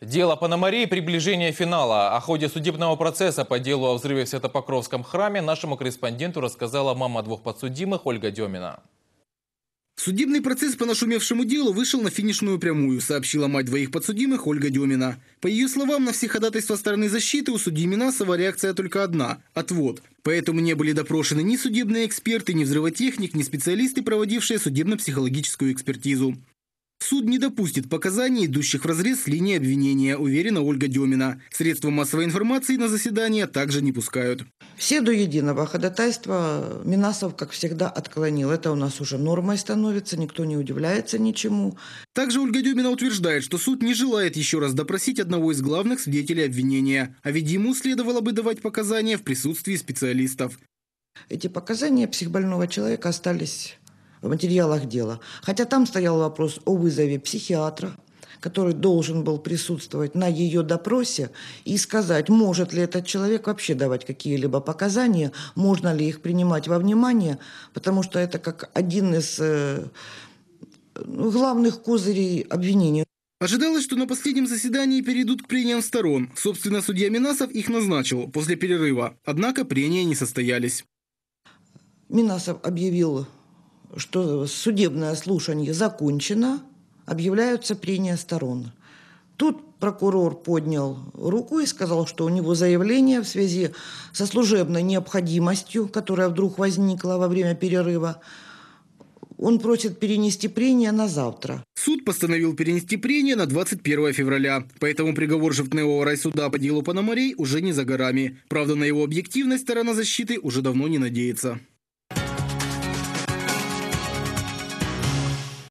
Дело Пономарей. Приближение финала. О ходе судебного процесса по делу о взрыве в Святопокровском храме нашему корреспонденту рассказала мама двух подсудимых Ольга Демина. Судебный процесс по нашумевшему делу вышел на финишную прямую, сообщила мать двоих подсудимых Ольга Демина. По ее словам, на все ходатайства стороны защиты у судьи Минасова реакция только одна – отвод. Поэтому не были допрошены ни судебные эксперты, ни взрывотехник, ни специалисты, проводившие судебно-психологическую экспертизу. Суд не допустит показаний, идущих вразрез с линией обвинения, уверена Ольга Демина. Средства массовой информации на заседание также не пускают. Все до единого ходатайства Минасов, как всегда, отклонил. Это у нас уже нормой становится, никто не удивляется ничему. Также Ольга Демина утверждает, что суд не желает еще раз допросить одного из главных свидетелей обвинения, а ведь ему следовало бы давать показания в присутствии специалистов. Эти показания психбольного человека остались в материалах дела. Хотя там стоял вопрос о вызове психиатра, который должен был присутствовать на ее допросе и сказать, может ли этот человек вообще давать какие-либо показания, можно ли их принимать во внимание, потому что это как один из э, ну, главных козырей обвинения. Ожидалось, что на последнем заседании перейдут к прениям сторон. Собственно, судья Минасов их назначил после перерыва. Однако прения не состоялись. Минасов объявил что судебное слушание закончено, объявляются прения сторон. Тут прокурор поднял руку и сказал, что у него заявление в связи со служебной необходимостью, которая вдруг возникла во время перерыва, он просит перенести прения на завтра. Суд постановил перенести прения на 21 февраля. Поэтому приговор Живтневого райсуда по делу Пономарей уже не за горами. Правда, на его объективность сторона защиты уже давно не надеется.